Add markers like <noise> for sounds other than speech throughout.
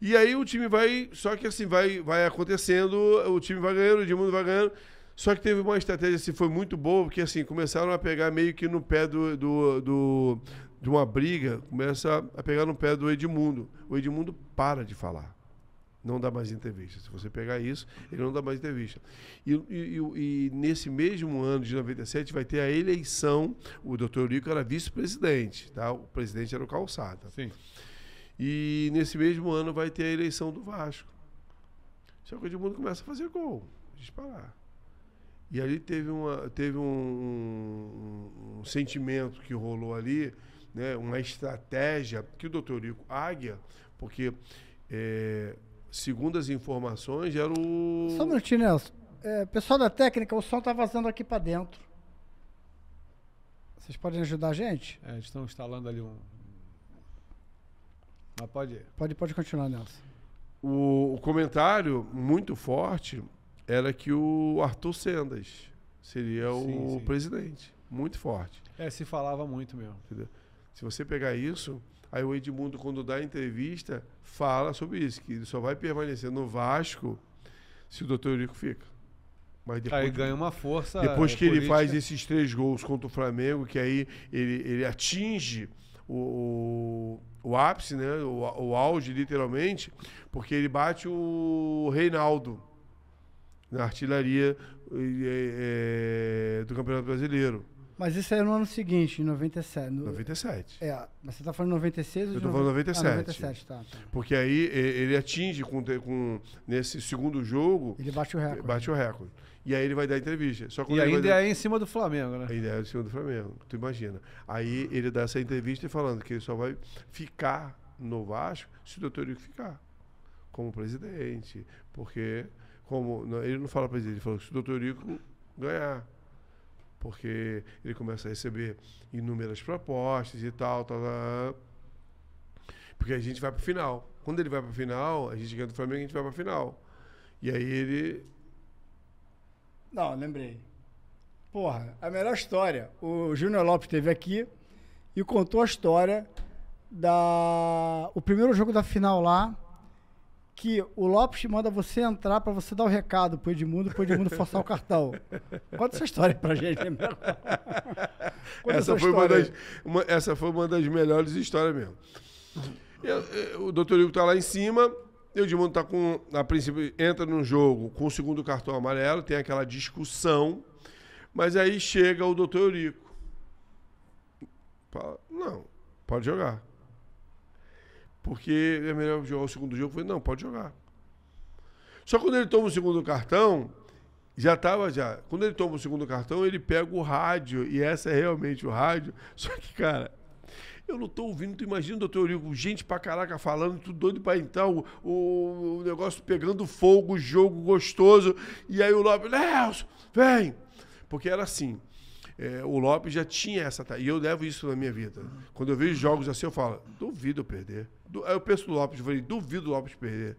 E aí o time vai. Só que assim, vai, vai acontecendo, o time vai ganhando, o Edmundo vai ganhando. Só que teve uma estratégia assim, foi muito boa, porque assim, começaram a pegar meio que no pé do, do, do de uma briga, começa a pegar no pé do Edmundo. O Edmundo para de falar. Não dá mais entrevista. Se você pegar isso, ele não dá mais entrevista. E, e, e nesse mesmo ano de 97 vai ter a eleição. O doutor Rico era vice-presidente, tá? O presidente era o Calçada. Sim. E nesse mesmo ano vai ter a eleição do Vasco. Só que o Edmundo começa a fazer gol, disparar. E ali teve, uma, teve um, um, um sentimento que rolou ali, né, uma estratégia que o doutor Rico Águia, porque é, segundo as informações era o. Só um minutinho, Nelson. É, pessoal da técnica, o som tá vazando aqui para dentro. Vocês podem ajudar a gente? É, eles estão instalando ali um mas pode ir. Pode, pode continuar, Nelson. O, o comentário muito forte era que o Arthur Sendas seria sim, o sim. presidente. Muito forte. É, se falava muito mesmo. Entendeu? Se você pegar isso, aí o Edmundo, quando dá entrevista, fala sobre isso, que ele só vai permanecer no Vasco se o doutor Eurico fica. Mas depois, aí ganha uma força. Depois é, que política. ele faz esses três gols contra o Flamengo, que aí ele, ele atinge o, o ápice, né? O, o auge, literalmente, porque ele bate o Reinaldo na artilharia é, é, do Campeonato Brasileiro. Mas isso é no ano seguinte, em 97. No, 97. É, mas você está falando 96 ou Eu estou falando 97. Ah, 97, tá, tá, Porque aí ele atinge com, com, nesse segundo jogo. Ele bate o recorde. Bate o recorde. E aí ele vai dar entrevista. Só e ainda dar... é em cima do Flamengo, né? Ainda é em cima do Flamengo, tu imagina. Aí ele dá essa entrevista falando que ele só vai ficar no Vasco se o doutor Rico ficar como presidente. Porque como, ele não fala presidente, ele falou que se o doutor Rico ganhar porque ele começa a receber inúmeras propostas e tal, tal, tal porque a gente vai para final. Quando ele vai para final, a gente ganha do Flamengo, a gente vai para final. E aí ele Não, lembrei. Porra, a melhor história. O Júnior Lopes esteve aqui e contou a história da o primeiro jogo da final lá que o Lopes manda você entrar para você dar o recado pro Edmundo, pro Edmundo forçar o cartão. Conta essa história pra gente. Né? essa, essa, foi uma das, uma, essa foi uma das melhores histórias mesmo. Eu, eu, o doutor Hugo tá lá em cima, o Edmundo tá com, a princípio, entra no jogo com o segundo cartão amarelo, tem aquela discussão, mas aí chega o doutor Eurico. Fala, não, pode jogar porque é melhor jogar o segundo jogo. Eu falei, não, pode jogar. Só quando ele toma o segundo cartão, já estava já. Quando ele toma o segundo cartão, ele pega o rádio, e essa é realmente o rádio. <laughs> Só que, cara, eu não tô ouvindo, tu imagina o doutor Eurico, gente pra caraca falando, tudo doido pra entrar, o, o, o, negócio pegando fogo, o jogo gostoso, e aí o Lopes, Nelson, vem! Porque era assim, é, o Lopes já tinha essa. E eu levo isso na minha vida. Quando eu vejo jogos assim, eu falo, duvido eu perder. Eu penso no Lopes, eu falei, duvido o Lopes perder.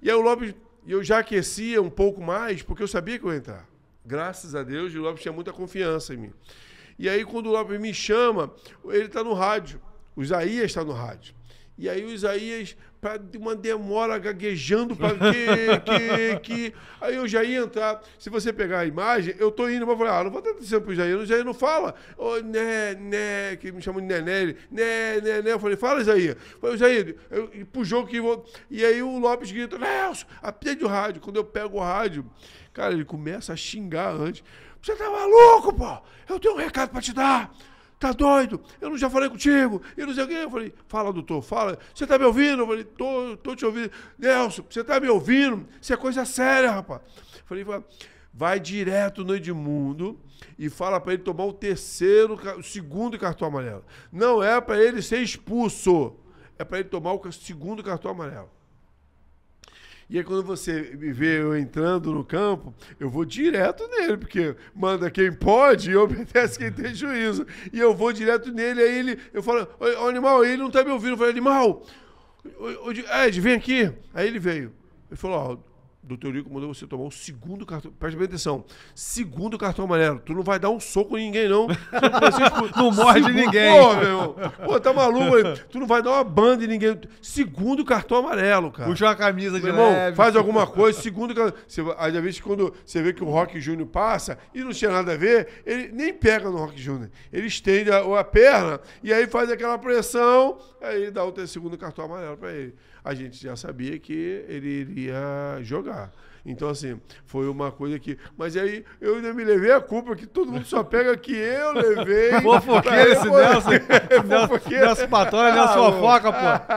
E aí o Lopes, eu já aquecia um pouco mais, porque eu sabia que eu ia entrar. Graças a Deus, o Lopes tinha muita confiança em mim. E aí, quando o Lopes me chama, ele está no rádio. O Isaías está no rádio. E aí o Isaías, para uma demora gaguejando, para que, que, que. Aí eu já ia entrar. Se você pegar a imagem, eu tô indo, mas eu falei, ah, não vou dar atenção pro Isaías. O Isaías não fala. Ô, né, né, que me chamam de Nené, né, né, né, né. Eu falei, fala, Isaías. Eu falei, Isaías, eu, pro jogo que vou. E aí o Lopes grita, Nelson, apita de rádio. Quando eu pego o rádio, cara, ele começa a xingar antes. Você tá maluco, pô? Eu tenho um recado para te dar. Tá doido? Eu não já falei contigo? E não sei o quê. Eu falei, fala, doutor, fala. Você tá me ouvindo? Eu falei, tô, tô te ouvindo. Nelson, você tá me ouvindo? Isso é coisa séria, rapaz. Eu falei, vai direto no Edmundo e fala para ele tomar o terceiro, o segundo cartão amarelo. Não é para ele ser expulso. É para ele tomar o segundo cartão amarelo. E aí, quando você me vê eu entrando no campo, eu vou direto nele, porque manda quem pode e obedece quem tem juízo. E eu vou direto nele, aí ele, eu falo, o animal, ele não tá me ouvindo. Eu falei, animal, Ed, vem aqui. Aí ele veio. Ele falou, ó, do teu Eurico mandou você tomar o segundo cartão. Presta bem atenção. Segundo cartão amarelo. Tu não vai dar um soco em ninguém, não. <laughs> não morde ninguém. Pô, meu irmão. Pô, tá maluco aí. Tu não vai dar uma banda em ninguém. Segundo cartão amarelo, cara. Puxa uma camisa de irmão, leve. faz alguma coisa. Segundo cartão. às vezes, quando você vê que o Rock Júnior passa e não tinha nada a ver, ele nem pega no Rock Júnior. Ele estende a, a perna e aí faz aquela pressão. Aí ele dá o segundo cartão amarelo pra ele. A gente já sabia que ele iria jogar lugar. Então, assim, foi uma coisa que. Mas aí eu ainda me levei a culpa, que todo mundo só pega que eu levei. <laughs> Fofoqueiro esse Nelson. <laughs> Nelson, Nelson Patrônio, Nelson ah, Fofoca, pô.